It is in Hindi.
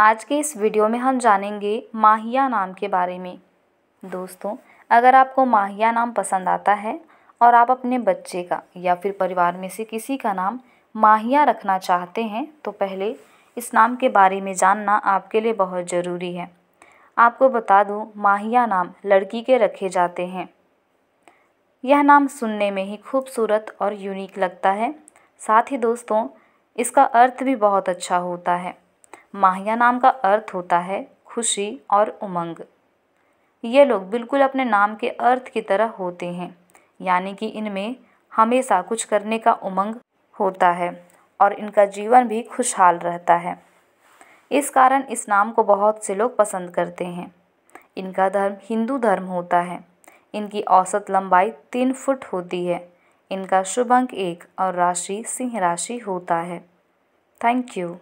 आज के इस वीडियो में हम जानेंगे माहिया नाम के बारे में दोस्तों अगर आपको माहिया नाम पसंद आता है और आप अपने बच्चे का या फिर परिवार में से किसी का नाम माहिया रखना चाहते हैं तो पहले इस नाम के बारे में जानना आपके लिए बहुत ज़रूरी है आपको बता दूं माहिया नाम लड़की के रखे जाते हैं यह नाम सुनने में ही खूबसूरत और यूनिक लगता है साथ ही दोस्तों इसका अर्थ भी बहुत अच्छा होता है माहिया नाम का अर्थ होता है खुशी और उमंग ये लोग बिल्कुल अपने नाम के अर्थ की तरह होते हैं यानी कि इनमें हमेशा कुछ करने का उमंग होता है और इनका जीवन भी खुशहाल रहता है इस कारण इस नाम को बहुत से लोग पसंद करते हैं इनका धर्म हिंदू धर्म होता है इनकी औसत लंबाई तीन फुट होती है इनका शुभ अंक एक और राशि सिंह राशि होता है थैंक यू